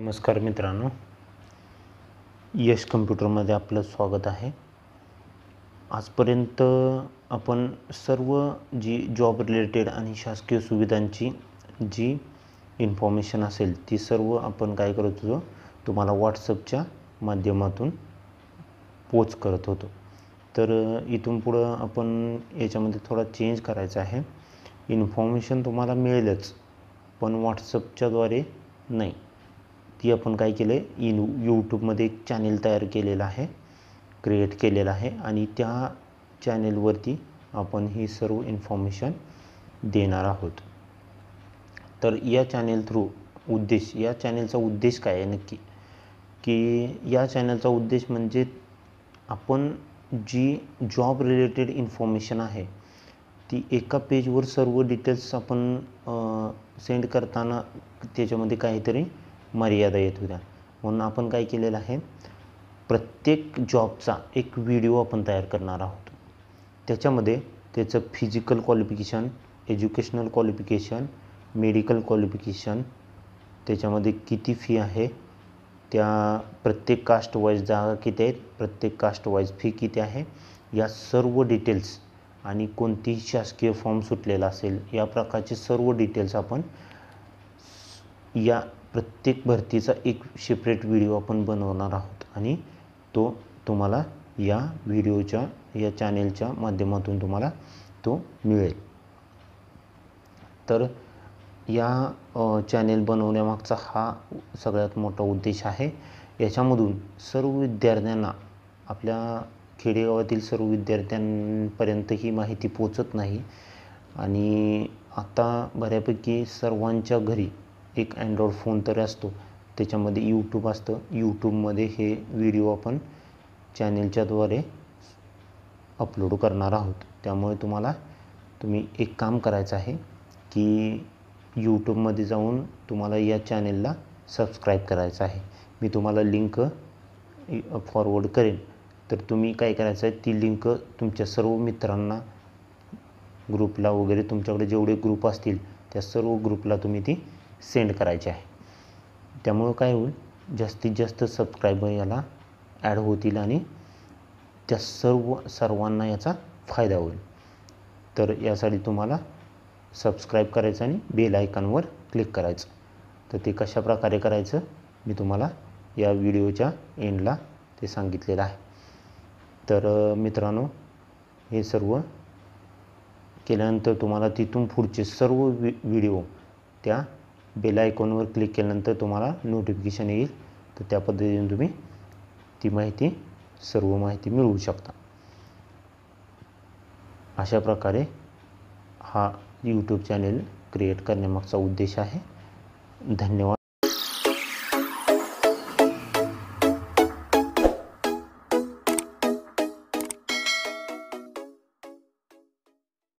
नमस्कार मित्रांनो यश कम्प्युटरमध्ये आपलं स्वागत आहे आजपर्यंत आपण सर्व जी जॉब रिलेटेड आणि शासकीय सुविधांची जी इन्फॉर्मेशन असेल ती सर्व आपण काय करत होतो तुम्हाला व्हॉट्सअपच्या माध्यमातून पोच करत होतो तर इथून पुढं आपण याच्यामध्ये थोडा चेंज करायचा आहे इन्फॉर्मेशन तुम्हाला मिळेलच पण व्हॉट्सअपच्याद्वारे नाही ती आपण काय केलं आहे इन यूट्यूबमध्ये एक चॅनेल तयार केलेला आहे क्रिएट केलेला आहे आणि त्या चॅनेलवरती आपण ही सर्व इन्फॉर्मेशन देणार आहोत तर या चॅनेल थ्रू उद्देश या चॅनेलचा उद्देश काय आहे नक्की की या चॅनलचा उद्देश म्हणजे आपण जी जॉब रिलेटेड इन्फॉर्मेशन आहे ती एका पेजवर सर्व डिटेल्स आपण सेंड करताना त्याच्यामध्ये काहीतरी मर्यादा येत होत्या म्हणून आपण काय केलेलं आहे प्रत्येक जॉबचा एक व्हिडिओ आपण तयार करणार आहोत त्याच्यामध्ये त्याचं physical qualification educational qualification medical qualification त्याच्यामध्ये किती फी आहे त्या प्रत्येक कास्ट वाईज जागा किती आहेत प्रत्येक कास्ट वाईज फी किती आहे या सर्व डिटेल्स आणि कोणतीही शासकीय फॉर्म सुटलेला असेल या प्रकारचे सर्व डिटेल्स आपण या प्रत्येक भरतीचा एक सेपरेट व्हिडिओ आपण बनवणार आहोत आणि तो तुम्हाला या व्हिडिओच्या या चॅनेलच्या माध्यमातून तुम्हाला तो मिळेल तर या चॅनेल बनवण्यामागचा हा सगळ्यात मोठा उद्देश आहे याच्यामधून सर्व विद्यार्थ्यांना आपल्या खेडेगावातील सर्व विद्यार्थ्यांपर्यंत ही माहिती पोचत नाही आणि आता बऱ्यापैकी सर्वांच्या घरी एक अँड्रॉइड फोन तरी असतो त्याच्यामध्ये यूट्यूब असतं यूट्यूबमध्ये हे व्हिडिओ आपण चॅनेलच्याद्वारे अपलोड करणार आहोत त्यामुळे तुम्हाला तुम्ही एक काम करायचं आहे की यूट्यूबमध्ये जाऊन तुम्हाला या चॅनेलला सबस्क्राईब करायचं आहे मी तुम्हाला लिंक फॉरवर्ड करेन तर तुम्ही काय करायचं आहे ती लिंक तुमच्या सर्व मित्रांना ग्रुपला वगैरे तुमच्याकडे जेवढे ग्रुप असतील त्या सर्व ग्रुपला तुम्ही ती सेंड करायचे आहे त्यामुळं काय होईल जास्तीत जास्त सबस्क्रायबर याला ॲड होतील आणि त्या सर्व सर्वांना याचा फायदा होईल तर यासाठी तुम्हाला सबस्क्राईब करायचं आणि बेल आयकॉनवर क्लिक करायचं तर ते कशा प्रकारे करायचं मी तुम्हाला या व्हिडिओच्या एंडला ते सांगितलेलं आहे तर मित्रांनो हे सर्व केल्यानंतर तुम्हाला तिथून पुढचे सर्व व्हिडिओ त्या बेल आयकॉनवर क्लिक केल्यानंतर तुम्हाला नोटिफिकेशन येईल तर त्या पद्धतीने तुम्ही ती माहिती सर्व माहिती मिळवू शकता अशा प्रकारे हा यूट्यूब चॅनेल क्रिएट करण्यामागचा उद्देश आहे धन्यवाद